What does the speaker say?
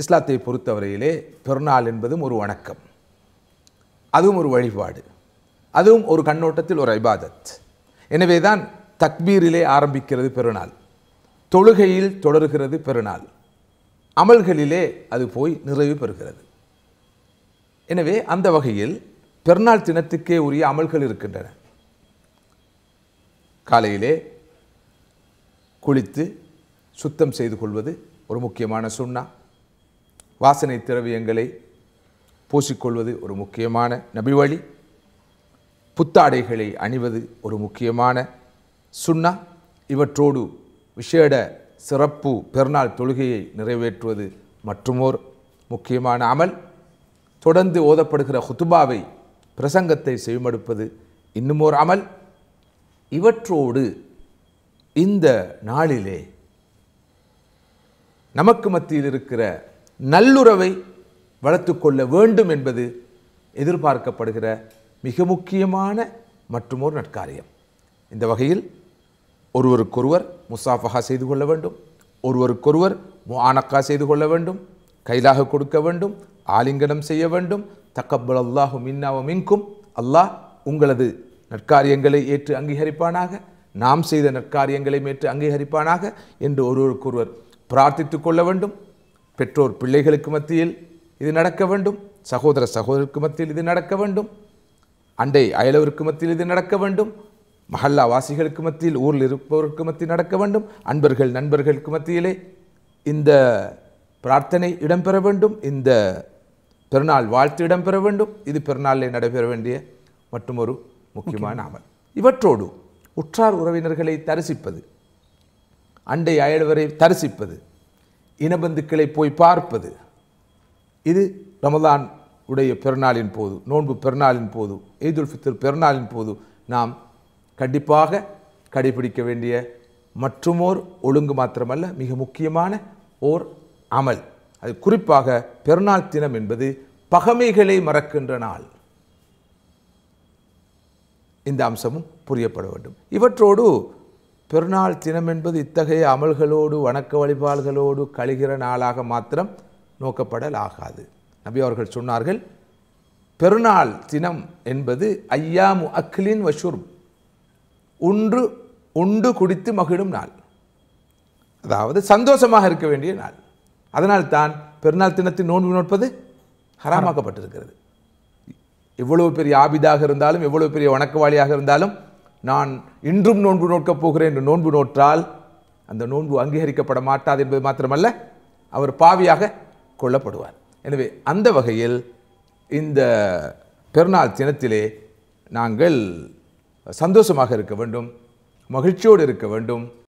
இஸ்லாத்தை பொறுத்தவரையிலே பெருநாள் என்பதும் ஒரு வணக்கம் அதுவும் ஒரு வழிபாடு அதுவும் ஒரு கண்ணோட்டத்தில் ஒரு ஐபாதத் எனவே தான் தக்பீரிலே ஆரம்பிக்கிறது பெருநாள் தொழுகையில் தொடர்கிறது பெருநாள் அமல்களிலே அது போய் நிறைவு பெறுகிறது எனவே அந்த வகையில் பெருநாள் தினத்துக்கே உரிய அமல்கள் இருக்கின்றன காலையிலே குளித்து சுத்தம் செய்து கொள்வது ஒரு முக்கியமான சுண்ணா வாசனை திரவியங்களை பூசிக்கொள்வது ஒரு முக்கியமான நபிவழி புத்தாடைகளை அணிவது ஒரு முக்கியமான சுண்ணா இவற்றோடு விஷேட சிறப்பு பெருநாள் தொழுகையை நிறைவேற்றுவது மற்றுமோர் முக்கியமான அமல் தொடர்ந்து ஓதப்படுகிற ஹுத்துபாவை பிரசங்கத்தை செய்மடுப்பது இன்னுமோர் அமல் இவற்றோடு இந்த நாளிலே நமக்கு மத்தியில் இருக்கிற நல்லுறவை வளர்த்து கொள்ள வேண்டும் என்பது எதிர்பார்க்கப்படுகிற மிக முக்கியமான ஒரு நற்காரியம் இந்த வகையில் ஒருவருக்கொருவர் முசாஃபகா செய்து கொள்ள வேண்டும் ஒருவருக்கொருவர் ஆனக்கா செய்து கொள்ள வேண்டும் கைலாக கொடுக்க வேண்டும் ஆலிங்கனம் செய்ய வேண்டும் தக்கப்பல் அல்லாஹு மின்னாவ மின்கும் அல்லாஹ் உங்களது நற்காரியங்களை ஏற்று அங்கீகரிப்பானாக நாம் செய்த நற்காரியங்களை ஏற்று அங்கீகரிப்பானாக என்று ஒருவருக்கொருவர் பிரார்த்தித்து கொள்ள வேண்டும் பெற்றோர் பிள்ளைகளுக்கு மத்தியில் இது நடக்க வேண்டும் சகோதர சகோதரருக்கு மத்தியில் இது நடக்க வேண்டும் அண்டை அயலவருக்கு மத்தியில் இது நடக்க வேண்டும் மஹல்லா வாசிகளுக்கு மத்தியில் ஊரில் இருப்பவருக்கு மத்தியில் நடக்க வேண்டும் அன்பர்கள் நண்பர்களுக்கு மத்தியிலே இந்த பிரார்த்தனை இடம்பெற வேண்டும் இந்த பெருநாள் வாழ்த்து இடம்பெற வேண்டும் இது பெருநாளில் நடைபெற வேண்டிய மற்றும் ஒரு முக்கியமான அமல் இவற்றோடு உற்றார் உறவினர்களை தரிசிப்பது அண்டை அயல்வரை தரிசிப்பது இனபந்துக்களை போய் பார்ப்பது இது ரமதான் உடைய பெருநாளின் போது நோன்பு பெருநாளின் போது ஈதுல் ஃபித்தர் பெருநாளின் போது நாம் கண்டிப்பாக கடைபிடிக்க வேண்டிய மற்றுமோர் ஒழுங்கு மாத்திரமல்ல மிக முக்கியமான ஓர் அமல் அது குறிப்பாக பெருநாள் தினம் என்பது பகமைகளை மறக்கின்ற நாள் இந்த அம்சமும் புரியப்பட வேண்டும் இவற்றோடு பெருநாள் தினம் என்பது இத்தகைய அமல்களோடு வணக்க வழிபாடுகளோடு கழிகிற நாளாக மாத்திரம் நோக்கப்படல் ஆகாது நபி அவர்கள் சொன்னார்கள் பெருநாள் தினம் என்பது ஐயாமு அக்லின் வஷூர் உண்டு உண்டு குடித்து மகிழும் நாள் அதாவது சந்தோஷமாக இருக்க வேண்டிய நாள் அதனால் தான் பெருநாள் தினத்தின் நோன்பு நோட்பது ஹராமாக்கப்பட்டிருக்கிறது எவ்வளவு பெரிய ஆபிதாக இருந்தாலும் எவ்வளவு பெரிய வணக்கவாளியாக இருந்தாலும் நான் இன்றும் நோன்பு நோட்கப் போகிறேன் என்று நோன்பு நோற்றால் அந்த நோன்பு அங்கீகரிக்கப்பட மாட்டாது என்பது மாத்திரமல்ல அவர் பாவியாக கொல்லப்படுவார் எனவே அந்த வகையில் இந்த பெருநாள் தினத்திலே நாங்கள் சந்தோஷமாக இருக்க வேண்டும் மகிழ்ச்சியோடு இருக்க வேண்டும்